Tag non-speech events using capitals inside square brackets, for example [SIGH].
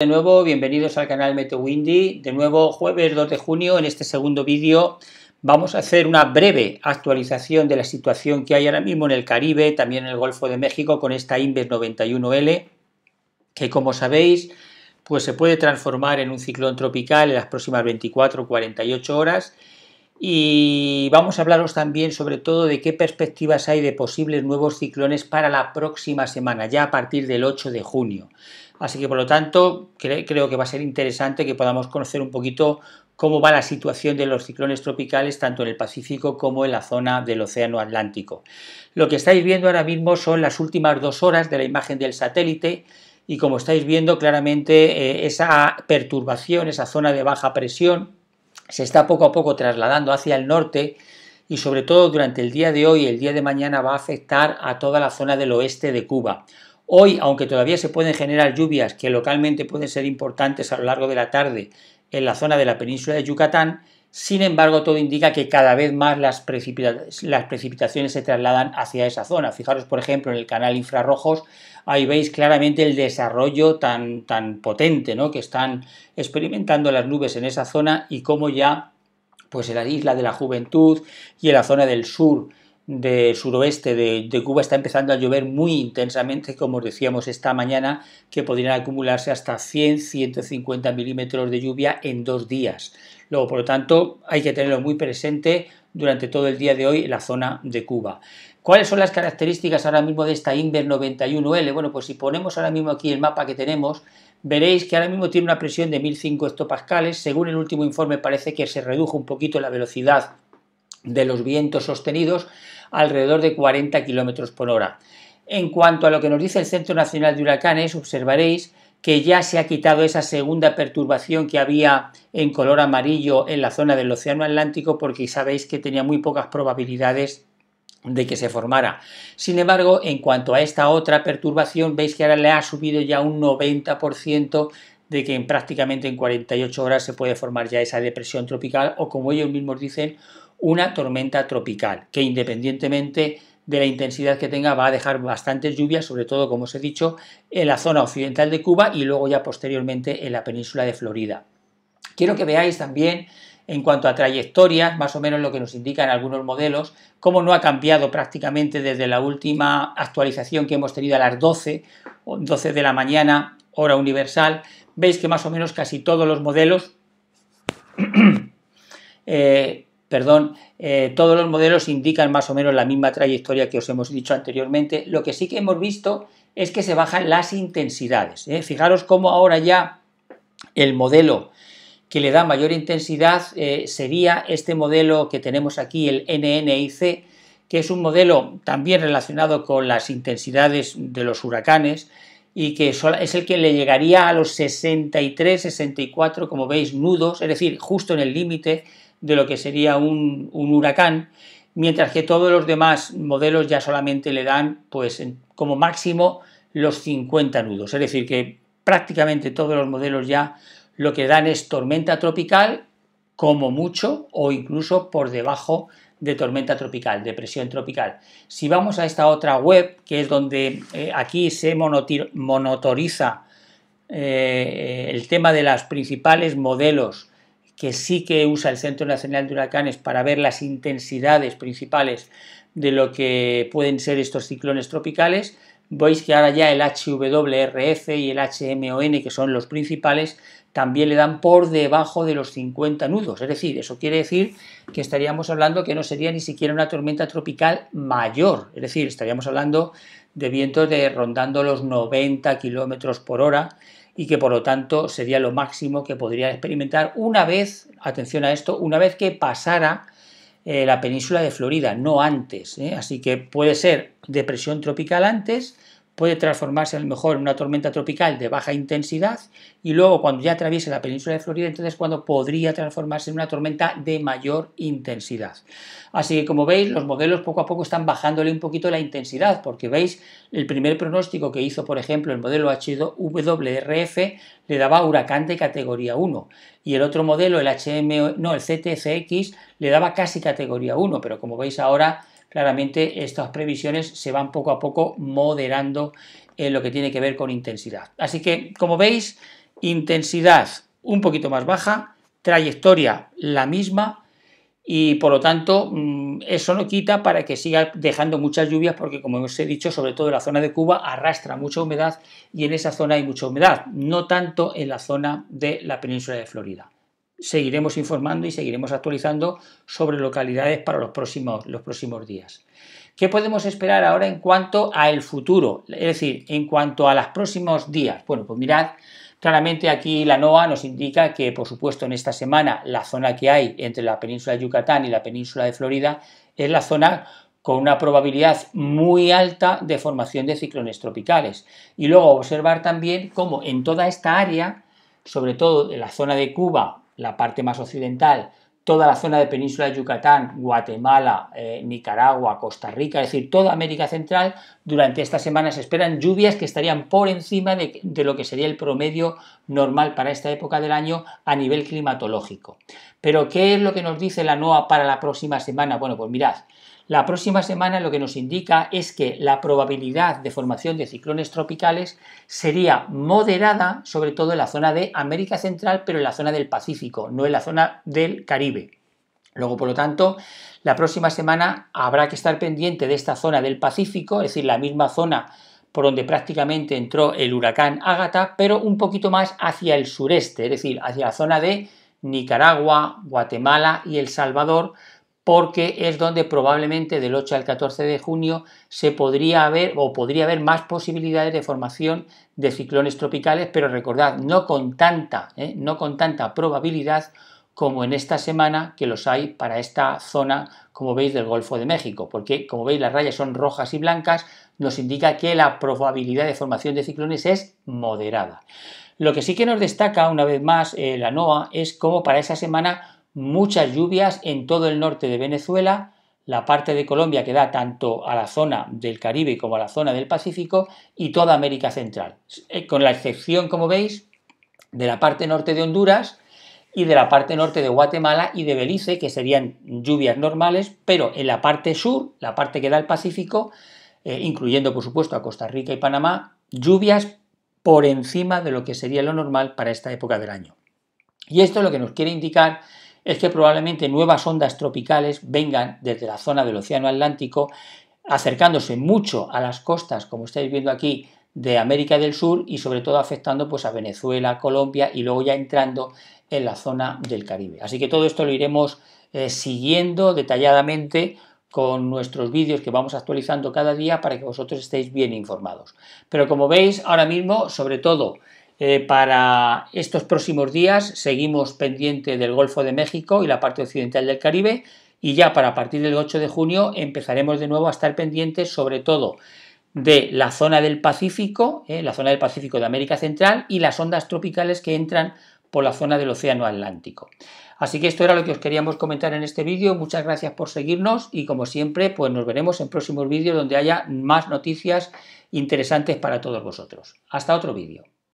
De nuevo, bienvenidos al canal Windy, De nuevo, jueves 2 de junio, en este segundo vídeo vamos a hacer una breve actualización de la situación que hay ahora mismo en el Caribe, también en el Golfo de México, con esta Inves 91L, que como sabéis, pues se puede transformar en un ciclón tropical en las próximas 24 o 48 horas. Y vamos a hablaros también sobre todo de qué perspectivas hay de posibles nuevos ciclones para la próxima semana, ya a partir del 8 de junio. Así que por lo tanto creo que va a ser interesante que podamos conocer un poquito cómo va la situación de los ciclones tropicales tanto en el Pacífico como en la zona del Océano Atlántico. Lo que estáis viendo ahora mismo son las últimas dos horas de la imagen del satélite y como estáis viendo claramente eh, esa perturbación, esa zona de baja presión se está poco a poco trasladando hacia el norte y sobre todo durante el día de hoy y el día de mañana va a afectar a toda la zona del oeste de Cuba. Hoy, aunque todavía se pueden generar lluvias que localmente pueden ser importantes a lo largo de la tarde en la zona de la península de Yucatán, sin embargo, todo indica que cada vez más las, precipitaciones se trasladan hacia esa zona. Fijaros, por ejemplo, en el canal infrarrojos, ahí veis claramente el desarrollo tan, tan potente ¿no? que están experimentando las nubes en esa zona y cómo ya, pues en la isla de la juventud y en la zona del sur de suroeste de, Cuba está empezando a llover muy intensamente, como decíamos esta mañana, que podrían acumularse hasta 100-150 milímetros de lluvia en dos días. Luego, por lo tanto, hay que tenerlo muy presente durante todo el día de hoy en la zona de Cuba. ¿Cuáles son las características ahora mismo de esta Inver 91L? Bueno, pues si ponemos ahora mismo aquí el mapa que tenemos, veréis que ahora mismo tiene una presión de 1.500 hectopascales. Según el último informe parece que se redujo un poquito la velocidad de los vientos sostenidos alrededor de 40 km por hora. En cuanto a lo que nos dice el Centro Nacional de Huracanes, observaréis que ya se ha quitado esa segunda perturbación que había en color amarillo en la zona del Océano Atlántico porque sabéis que tenía muy pocas probabilidades de que se formara. Sin embargo, en cuanto a esta otra perturbación, veis que ahora le ha subido ya un 90% de que en prácticamente en 48 horas se puede formar ya esa depresión tropical o como ellos mismos dicen, una tormenta tropical, que independientemente de la intensidad que tenga va a dejar bastantes lluvias, sobre todo, como os he dicho, en la zona occidental de Cuba y luego ya posteriormente en la península de Florida. Quiero que veáis también en cuanto a trayectorias, más o menos lo que nos indican algunos modelos, cómo no ha cambiado prácticamente desde la última actualización que hemos tenido a las 12, 12 de la mañana, hora universal. Veis que más o menos casi todos los modelos [CLEARS THROAT] eh, perdón, eh, todos los modelos indican más o menos la misma trayectoria que os hemos dicho anteriormente. Lo que sí que hemos visto es que se bajan las intensidades. ¿eh? Fijaros cómo ahora ya el modelo que le da mayor intensidad eh, sería este modelo que tenemos aquí, el NNIC, que es un modelo también relacionado con las intensidades de los huracanes y que es el que le llegaría a los 63, 64, como veis, nudos, es decir, justo en el límite de lo que sería un, huracán, mientras que todos los demás modelos ya solamente le dan, pues como máximo, los 50 nudos. Es decir, que prácticamente todos los modelos ya lo que dan es tormenta tropical como mucho o incluso por debajo de tormenta tropical, depresión tropical. Si vamos a esta otra web, que es donde eh, aquí se monotoriza eh, el tema de los principales modelos que sí que usa el Centro Nacional de Huracanes para ver las intensidades principales de lo que pueden ser estos ciclones tropicales, veis que ahora ya el HWRF y el HMON, que son los principales, también le dan por debajo de los 50 nudos. Es decir, eso quiere decir que estaríamos hablando que no sería ni siquiera una tormenta tropical mayor. Es decir, estaríamos hablando de vientos de rondando los 90 kilómetros por hora y que por lo tanto sería lo máximo que podría experimentar una vez, atención a esto, una vez que pasara eh, la península de Florida, no antes. ¿eh? Así que puede ser depresión tropical antes, puede transformarse a lo mejor en una tormenta tropical de baja intensidad y luego cuando ya atraviese la península de Florida, entonces cuando podría transformarse en una tormenta de mayor intensidad. Así que como veis, los modelos poco a poco están bajándole un poquito la intensidad, porque veis el primer pronóstico que hizo, por ejemplo, el modelo HWRF le daba huracán de categoría 1 y el otro modelo, el HM, no, el CTCX le daba casi categoría 1, pero como veis ahora claramente estas previsiones se van poco a poco moderando en lo que tiene que ver con intensidad. Así que, como veis, intensidad un poquito más baja, trayectoria la misma y por lo tanto mm, eso no quita para que siga dejando muchas lluvias porque como os he dicho sobre todo la zona de Cuba arrastra mucha humedad y en esa zona hay mucha humedad no tanto en la zona de la península de Florida seguiremos informando y seguiremos actualizando sobre localidades para los próximos, los próximos días. ¿Qué podemos esperar ahora en cuanto a el futuro? Es decir, en cuanto a los próximos días. Bueno, pues mirad, claramente aquí la NOAA nos indica que, por supuesto, en esta semana la zona que hay entre la península de Yucatán y la península de Florida es la zona con una probabilidad muy alta de formación de ciclones tropicales. Y luego observar también cómo en toda esta área, sobre todo en la zona de Cuba, la parte más occidental toda la zona de península de Yucatán, Guatemala, eh, Nicaragua, Costa Rica, es decir, toda América Central, durante esta semana se esperan lluvias que estarían por encima de, de lo que sería el promedio normal para esta época del año a nivel climatológico. Pero, ¿qué es lo que nos dice la NOAA para la próxima semana? Bueno, pues mirad, la próxima semana lo que nos indica es que la probabilidad de formación de ciclones tropicales sería moderada, sobre todo en la zona de América Central, pero en la zona del Pacífico, no en la zona del Caribe. Luego, por lo tanto, la próxima semana habrá que estar pendiente de esta zona del Pacífico, es decir, la misma zona por donde prácticamente entró el huracán Ágata, pero un poquito más hacia el sureste, es decir, hacia la zona de Nicaragua, Guatemala y El Salvador, porque es donde probablemente del 8 al 14 de junio se podría haber o podría haber más posibilidades de formación de ciclones tropicales, pero recordad, no con tanta, ¿eh? no con tanta probabilidad como en esta semana que los hay para esta zona, como veis, del Golfo de México, porque como veis las rayas son rojas y blancas, nos indica que la probabilidad de formación de ciclones es moderada. Lo que sí que nos destaca una vez más eh, la NOAA es como para esa semana muchas lluvias en todo el norte de Venezuela, la parte de Colombia que da tanto a la zona del Caribe como a la zona del Pacífico y toda América Central, eh, con la excepción, como veis, de la parte norte de Honduras, y de la parte norte de Guatemala y de Belice, que serían lluvias normales, pero en la parte sur, la parte que da al Pacífico, eh, incluyendo por supuesto a Costa Rica y Panamá, lluvias por encima de lo que sería lo normal para esta época del año. Y esto lo que nos quiere indicar es que probablemente nuevas ondas tropicales vengan desde la zona del Océano Atlántico, acercándose mucho a las costas, como estáis viendo aquí, de América del Sur y sobre todo afectando pues a Venezuela, Colombia y luego ya entrando en la zona del Caribe. Así que todo esto lo iremos eh, siguiendo detalladamente con nuestros vídeos que vamos actualizando cada día para que vosotros estéis bien informados. Pero como veis, ahora mismo, sobre todo eh, para estos próximos días, seguimos pendiente del Golfo de México y la parte occidental del Caribe y ya para partir del 8 de junio empezaremos de nuevo a estar pendientes sobre todo de la zona del Pacífico, ¿eh? la zona del Pacífico de América Central y las ondas tropicales que entran por la zona del Océano Atlántico. Así que esto era lo que os queríamos comentar en este vídeo. Muchas gracias por seguirnos y como siempre, pues nos veremos en próximos vídeos donde haya más noticias interesantes para todos vosotros. Hasta otro vídeo.